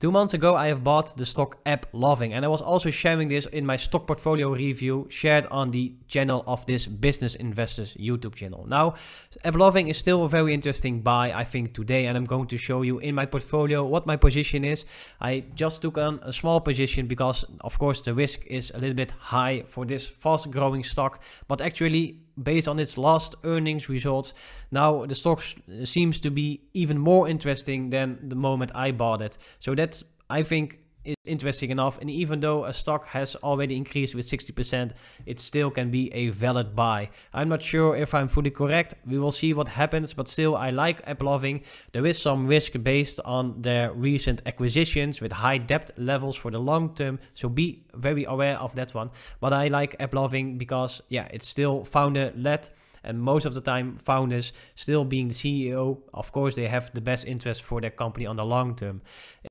Two months ago, I have bought the stock app Loving, and I was also sharing this in my stock portfolio review shared on the channel of this Business Investors YouTube channel. Now, app Loving is still a very interesting buy, I think, today, and I'm going to show you in my portfolio what my position is. I just took on a small position because, of course, the risk is a little bit high for this fast growing stock, but actually, based on its last earnings results. Now the stock seems to be even more interesting than the moment I bought it. So that's, I think, is interesting enough. And even though a stock has already increased with 60%, it still can be a valid buy. I'm not sure if I'm fully correct. We will see what happens, but still I like Apple Loving. There is some risk based on their recent acquisitions with high debt levels for the long term. So be very aware of that one. But I like Apple Loving because yeah, it's still founder led and most of the time founders still being the CEO, of course they have the best interest for their company on the long term.